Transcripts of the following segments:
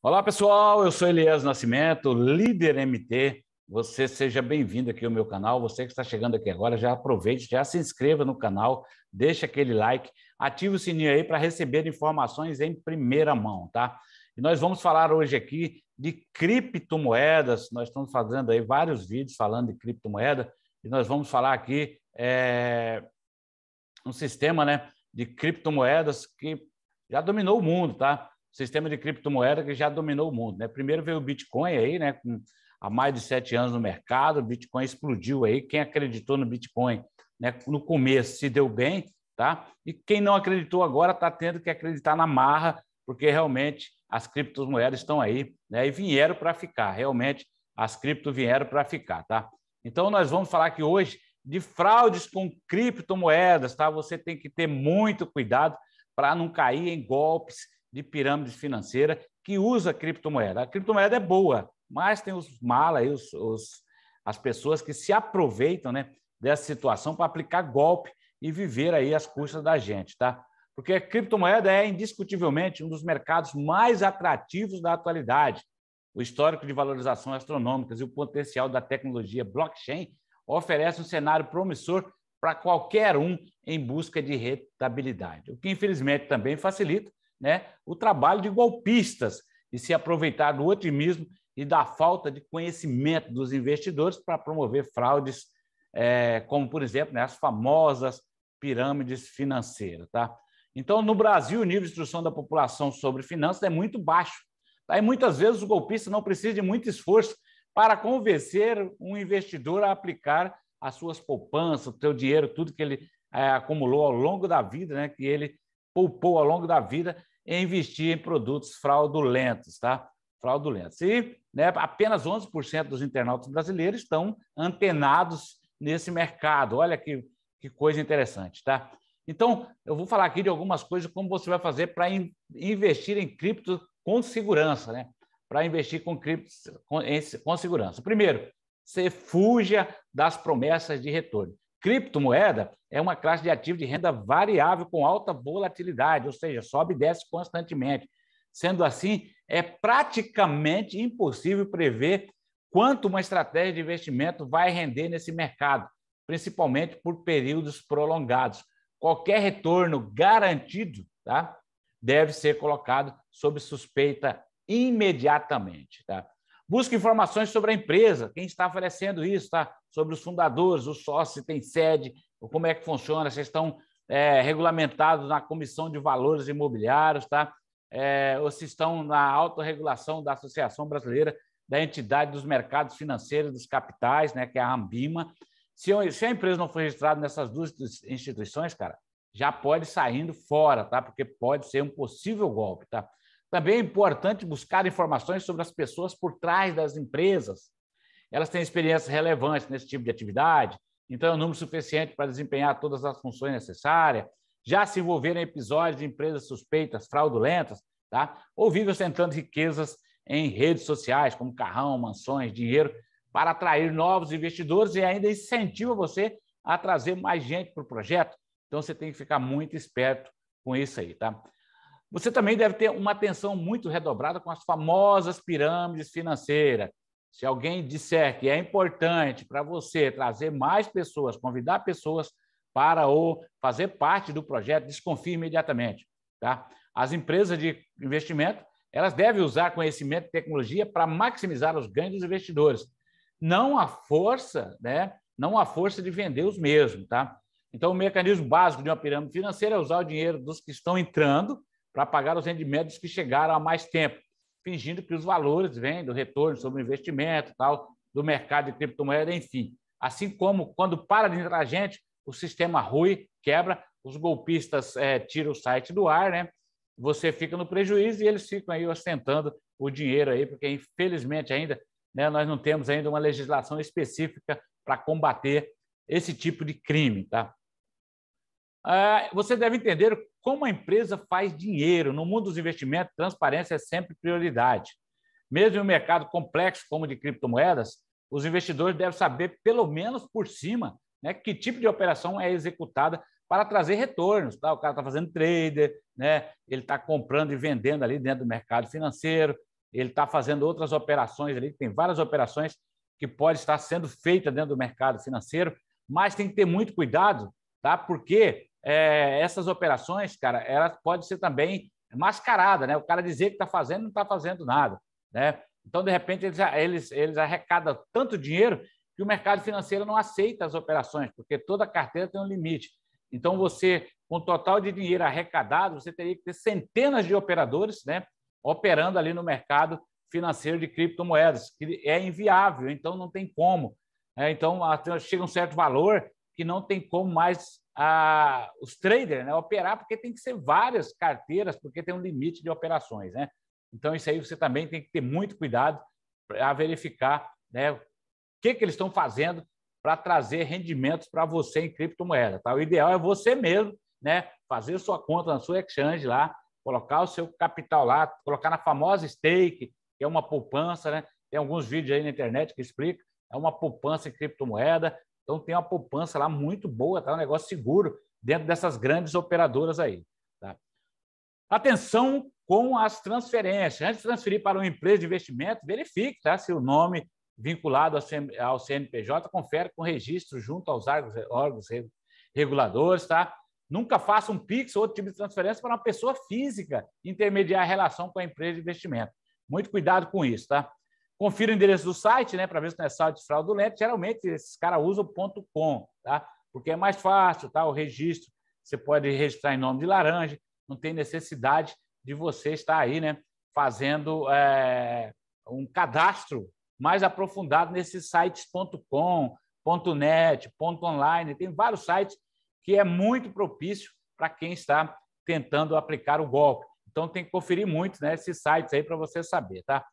Olá, pessoal. Eu sou Elias Nascimento, líder MT. Você seja bem-vindo aqui ao meu canal. Você que está chegando aqui agora, já aproveite, já se inscreva no canal, deixa aquele like, ative o sininho aí para receber informações em primeira mão, tá? E nós vamos falar hoje aqui de criptomoedas. Nós estamos fazendo aí vários vídeos falando de criptomoeda e nós vamos falar aqui é, um sistema, né, de criptomoedas que já dominou o mundo, tá? sistema de criptomoeda que já dominou o mundo. Né? Primeiro veio o Bitcoin aí, né? Com, há mais de sete anos no mercado, o Bitcoin explodiu aí. Quem acreditou no Bitcoin né, no começo se deu bem, tá? E quem não acreditou agora está tendo que acreditar na marra, porque realmente as criptomoedas estão aí né, e vieram para ficar. Realmente as cripto vieram para ficar, tá? Então nós vamos falar aqui hoje de fraudes com criptomoedas, tá? Você tem que ter muito cuidado para não cair em golpes de pirâmide financeira que usa a criptomoeda. A criptomoeda é boa, mas tem os malas aí, os, os, as pessoas que se aproveitam né, dessa situação para aplicar golpe e viver aí as custas da gente, tá? Porque a criptomoeda é indiscutivelmente um dos mercados mais atrativos da atualidade. O histórico de valorização astronômicas e o potencial da tecnologia blockchain oferece um cenário promissor para qualquer um em busca de rentabilidade, o que infelizmente também facilita né, o trabalho de golpistas e se aproveitar do otimismo e da falta de conhecimento dos investidores para promover fraudes, é, como, por exemplo, né, as famosas pirâmides financeiras. Tá? Então, no Brasil, o nível de instrução da população sobre finanças é muito baixo. Tá? E muitas vezes o golpista não precisa de muito esforço para convencer um investidor a aplicar as suas poupanças, o seu dinheiro, tudo que ele é, acumulou ao longo da vida, né, que ele poupou ao longo da vida em investir em produtos fraudulentos, tá? Fraudulentos. E né, apenas 11% dos internautas brasileiros estão antenados nesse mercado. Olha que, que coisa interessante, tá? Então, eu vou falar aqui de algumas coisas, como você vai fazer para in, investir em cripto com segurança, né? Para investir com cripto com, com segurança. Primeiro, você fuja das promessas de retorno. Criptomoeda é uma classe de ativo de renda variável com alta volatilidade, ou seja, sobe e desce constantemente. Sendo assim, é praticamente impossível prever quanto uma estratégia de investimento vai render nesse mercado, principalmente por períodos prolongados. Qualquer retorno garantido tá, deve ser colocado sob suspeita imediatamente. Tá? Busque informações sobre a empresa, quem está oferecendo isso, tá? sobre os fundadores, os sócios, se tem sede, como é que funciona, se estão é, regulamentados na Comissão de Valores Imobiliários, tá? É, ou se estão na autorregulação da Associação Brasileira da Entidade dos Mercados Financeiros dos Capitais, né, que é a Ambima. Se, se a empresa não for registrada nessas duas instituições, cara, já pode saindo fora, tá? Porque pode ser um possível golpe, tá? Também é importante buscar informações sobre as pessoas por trás das empresas. Elas têm experiências relevantes nesse tipo de atividade, então é um número suficiente para desempenhar todas as funções necessárias. Já se envolveram em episódios de empresas suspeitas, fraudulentas, tá? ou vivem ostentando riquezas em redes sociais, como carrão, mansões, dinheiro, para atrair novos investidores e ainda incentiva você a trazer mais gente para o projeto. Então você tem que ficar muito esperto com isso aí, tá? Você também deve ter uma atenção muito redobrada com as famosas pirâmides financeiras. Se alguém disser que é importante para você trazer mais pessoas, convidar pessoas para ou fazer parte do projeto, desconfie imediatamente. Tá? As empresas de investimento elas devem usar conhecimento e tecnologia para maximizar os ganhos dos investidores, não a força, né? não a força de vender os mesmos. Tá? Então, o mecanismo básico de uma pirâmide financeira é usar o dinheiro dos que estão entrando para pagar os rendimentos que chegaram há mais tempo, fingindo que os valores vêm do retorno sobre o investimento, tal, do mercado de criptomoeda, enfim. Assim como quando para de entrar gente, o sistema RUI quebra, os golpistas é, tiram o site do ar, né? Você fica no prejuízo e eles ficam aí ostentando o dinheiro aí, porque infelizmente ainda né, nós não temos ainda uma legislação específica para combater esse tipo de crime, tá? Ah, você deve entender como a empresa faz dinheiro. No mundo dos investimentos, transparência é sempre prioridade. Mesmo em um mercado complexo como o de criptomoedas, os investidores devem saber, pelo menos por cima, né, que tipo de operação é executada para trazer retornos. Tá? O cara está fazendo trader, né? ele está comprando e vendendo ali dentro do mercado financeiro, ele está fazendo outras operações ali, tem várias operações que pode estar sendo feita dentro do mercado financeiro, mas tem que ter muito cuidado, tá? porque é, essas operações, cara, elas podem ser também mascarada, né? O cara dizer que está fazendo não está fazendo nada, né? Então, de repente, eles, eles, eles arrecadam tanto dinheiro que o mercado financeiro não aceita as operações, porque toda carteira tem um limite. Então, você, com o total de dinheiro arrecadado, você teria que ter centenas de operadores né, operando ali no mercado financeiro de criptomoedas, que é inviável, então não tem como. É, então, chega um certo valor, que não tem como mais os traders né, operar, porque tem que ser várias carteiras, porque tem um limite de operações. Né? Então, isso aí você também tem que ter muito cuidado para verificar né, o que, que eles estão fazendo para trazer rendimentos para você em criptomoeda. Tá? O ideal é você mesmo né, fazer sua conta na sua exchange lá, colocar o seu capital lá, colocar na famosa stake, que é uma poupança, né? Tem alguns vídeos aí na internet que explica. É uma poupança em criptomoeda, então tem uma poupança lá muito boa, tá? um negócio seguro dentro dessas grandes operadoras aí. Tá? Atenção com as transferências. Antes de transferir para uma empresa de investimento, verifique tá? se o nome vinculado ao CNPJ confere com registro junto aos órgãos reguladores. Tá? Nunca faça um PIX ou outro tipo de transferência para uma pessoa física intermediar a relação com a empresa de investimento. Muito cuidado com isso, tá? Confira o endereço do site, né, para ver se não é site fraudulento. Geralmente esses caras usam .com, tá? Porque é mais fácil, tá? O registro, você pode registrar em nome de laranja, não tem necessidade de você estar aí, né, fazendo é, um cadastro mais aprofundado nesses sites.com, .net, .online, tem vários sites que é muito propício para quem está tentando aplicar o golpe. Então tem que conferir muito né, esses sites aí para você saber, tá?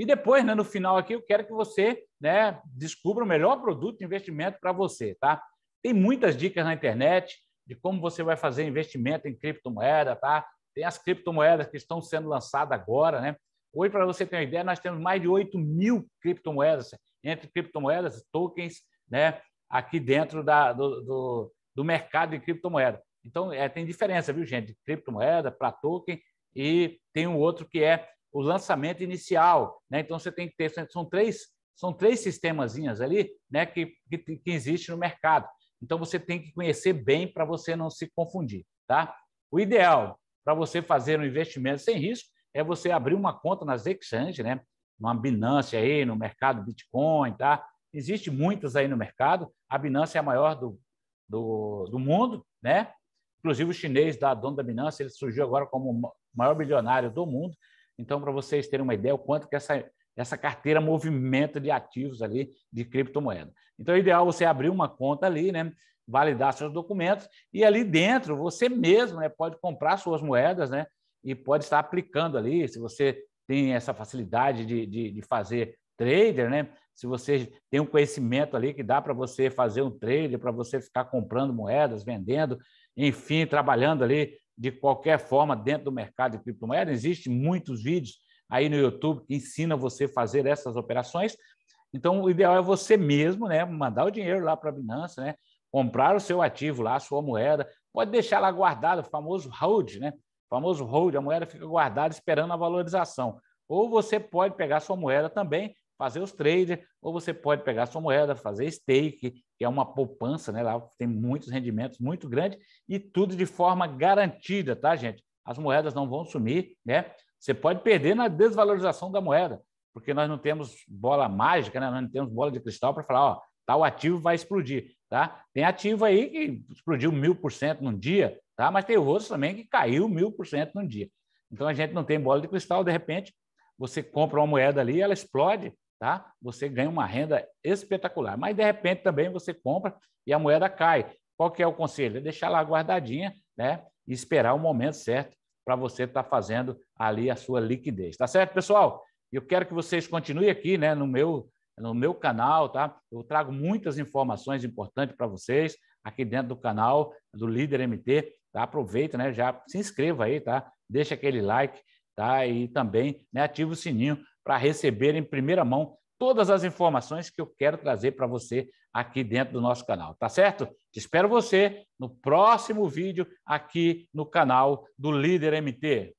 E depois, né, no final aqui, eu quero que você né, descubra o melhor produto de investimento para você, tá? Tem muitas dicas na internet de como você vai fazer investimento em criptomoeda, tá? Tem as criptomoedas que estão sendo lançadas agora, né? Hoje, para você ter uma ideia, nós temos mais de 8 mil criptomoedas, entre criptomoedas, tokens, né? Aqui dentro da, do, do, do mercado de criptomoeda. Então, é, tem diferença, viu, gente? De criptomoeda para token e tem um outro que é o lançamento inicial. Né? Então, você tem que ter, são três, são três sistemazinhas ali né? que, que, que existe no mercado. Então, você tem que conhecer bem para você não se confundir. Tá? O ideal para você fazer um investimento sem risco é você abrir uma conta nas exchanges, né? Uma Binance aí, no mercado Bitcoin, tá? Existem muitas aí no mercado. A Binance é a maior do, do, do mundo, né? Inclusive o chinês da dona da Binance, ele surgiu agora como o maior bilionário do mundo. Então, para vocês terem uma ideia, o quanto que essa, essa carteira movimenta de ativos ali de criptomoeda. Então, é ideal você abrir uma conta ali, né? validar seus documentos e ali dentro você mesmo né, pode comprar suas moedas né, e pode estar aplicando ali. Se você tem essa facilidade de, de, de fazer trader, né, se você tem um conhecimento ali que dá para você fazer um trader, para você ficar comprando moedas, vendendo, enfim, trabalhando ali de qualquer forma dentro do mercado de criptomoedas. Existem muitos vídeos aí no YouTube que ensina você a fazer essas operações. Então, o ideal é você mesmo né, mandar o dinheiro lá para a Binance, né, comprar o seu ativo lá, a sua moeda, pode deixar lá guardado o famoso hold, né? O famoso hold, a moeda fica guardada esperando a valorização. Ou você pode pegar sua moeda também fazer os trades, ou você pode pegar sua moeda, fazer stake, que é uma poupança, né? Lá tem muitos rendimentos muito grandes e tudo de forma garantida, tá, gente? As moedas não vão sumir, né? Você pode perder na desvalorização da moeda, porque nós não temos bola mágica, né? Nós não temos bola de cristal para falar, ó, tal ativo vai explodir, tá? Tem ativo aí que explodiu mil por cento num dia, tá? Mas tem outros também que caiu mil por cento num dia. Então a gente não tem bola de cristal, de repente você compra uma moeda ali, ela explode, tá? Você ganha uma renda espetacular. Mas de repente também você compra e a moeda cai. Qual que é o conselho? É deixar lá guardadinha, né? E esperar o momento certo para você estar tá fazendo ali a sua liquidez, tá certo, pessoal? Eu quero que vocês continuem aqui, né, no meu no meu canal, tá? Eu trago muitas informações importantes para vocês aqui dentro do canal do Líder MT, tá? Aproveita, né, já se inscreva aí, tá? Deixa aquele like, tá? E também, né, ativa o sininho para receber em primeira mão todas as informações que eu quero trazer para você aqui dentro do nosso canal, tá certo? Te espero você no próximo vídeo aqui no canal do Líder MT.